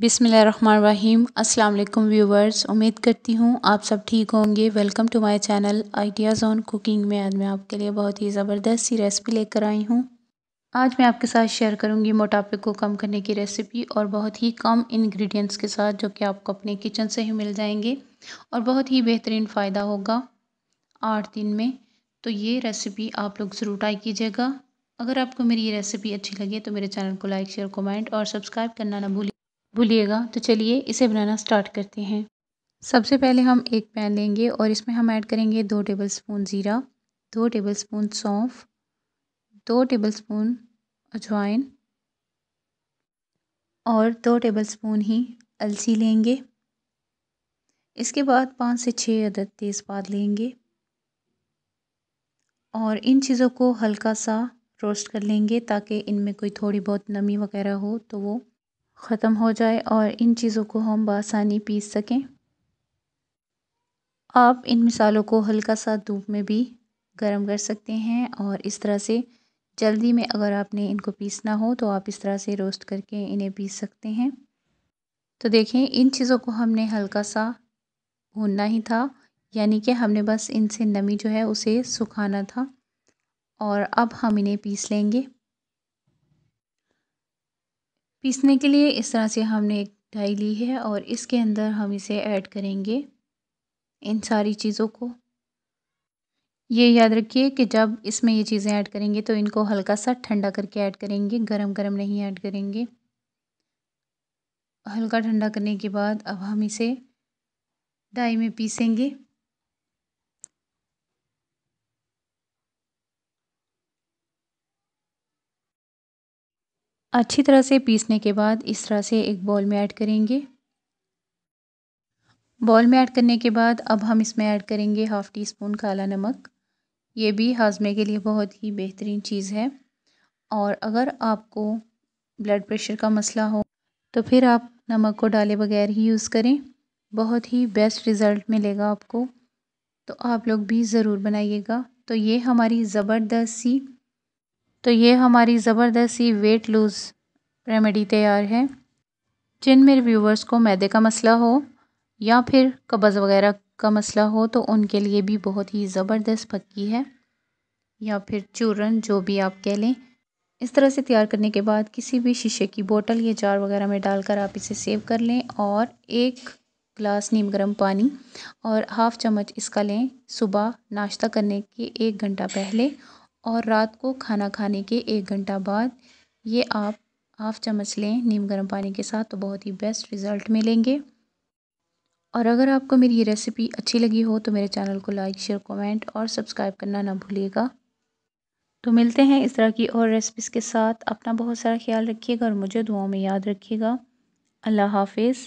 बिसमीम अल्लाम व्यूवर्स उम्मीद करती हूँ आप सब ठीक होंगे welcome to my channel ideas on cooking में आज मैं आपके लिए बहुत ही ज़बरदस्त सी रेसिपी लेकर आई हूँ आज मैं आपके साथ शेयर करूँगी मोटापे को कम करने की रेसिपी और बहुत ही कम इन्ग्रीडियंट्स के साथ जो कि आपको अपने किचन से ही मिल जाएंगे और बहुत ही बेहतरीन फ़ायदा होगा आठ दिन में तो ये रेसिपी आप लोग ज़रूर ट्राई कीजिएगा अगर आपको मेरी ये रेसिपी अच्छी लगे तो मेरे चैनल को लाइक शेयर कमेंट और सब्सक्राइब करना ना भूलिए भूलिएगा तो चलिए इसे बनाना स्टार्ट करते हैं सबसे पहले हम एक पैन लेंगे और इसमें हम ऐड करेंगे दो टेबल स्पून ज़ीरा दो टेबल स्पून सौंफ दो टेबल स्पून अजवाइन और दो टेबल स्पून ही अलसी लेंगे इसके बाद पाँच से छः अदद तेज़पात लेंगे और इन चीज़ों को हल्का सा रोस्ट कर लेंगे ताकि इनमें कोई थोड़ी बहुत नमी वगैरह हो तो वो ख़त्म हो जाए और इन चीज़ों को हम बसानी पीस सकें आप इन मिसालों को हल्का सा धूप में भी गर्म कर सकते हैं और इस तरह से जल्दी में अगर आपने इनको पीसना हो तो आप इस तरह से रोस्ट करके इन्हें पीस सकते हैं तो देखें इन चीज़ों को हमने हल्का सा भूनना ही था यानी कि हमने बस इनसे नमी जो है उसे सुखाना था और अब हम इन्हें पीस लेंगे पीसने के लिए इस तरह से हमने एक डाई ली है और इसके अंदर हम इसे ऐड करेंगे इन सारी चीज़ों को ये याद रखिए कि जब इसमें ये चीज़ें ऐड करेंगे तो इनको हल्का सा ठंडा करके ऐड करेंगे गरम गरम नहीं ऐड करेंगे हल्का ठंडा करने के बाद अब हम इसे डाई में पीसेंगे अच्छी तरह से पीसने के बाद इस तरह से एक बॉल में ऐड करेंगे बॉल में ऐड करने के बाद अब हम इसमें ऐड करेंगे हाफ़ टी स्पून काला नमक ये भी हाजमे के लिए बहुत ही बेहतरीन चीज़ है और अगर आपको ब्लड प्रेशर का मसला हो तो फिर आप नमक को डाले बगैर ही यूज़ करें बहुत ही बेस्ट रिज़ल्ट मिलेगा आपको तो आप लोग भी ज़रूर बनाइएगा तो ये हमारी ज़बरदस्त सी तो ये हमारी ज़बरदस्त सी वेट लूज़ रेमेडी तैयार है जिन मेरे व्यूवर्स को मैदे का मसला हो या फिर कब्ज़ वगैरह का मसला हो तो उनके लिए भी बहुत ही ज़बरदस्त पक्की है या फिर चूरन जो भी आप कह लें इस तरह से तैयार करने के बाद किसी भी शीशे की बोतल या जार वगैरह में डालकर आप इसे सेव कर लें और एक ग्लास नीम गर्म पानी और हाफ़ चम्मच इसका लें सुबह नाश्ता करने के एक घंटा पहले और रात को खाना खाने के एक घंटा बाद ये आप हाफ़ चम्मच लें नीम गर्म पानी के साथ तो बहुत ही बेस्ट रिज़ल्ट मिलेंगे और अगर आपको मेरी ये रेसिपी अच्छी लगी हो तो मेरे चैनल को लाइक शेयर कमेंट और सब्सक्राइब करना ना भूलिएगा तो मिलते हैं इस तरह की और रेसिपीज़ के साथ अपना बहुत सारा ख्याल रखिएगा और मुझे दुआओं में याद रखिएगा अल्लाह हाफिज़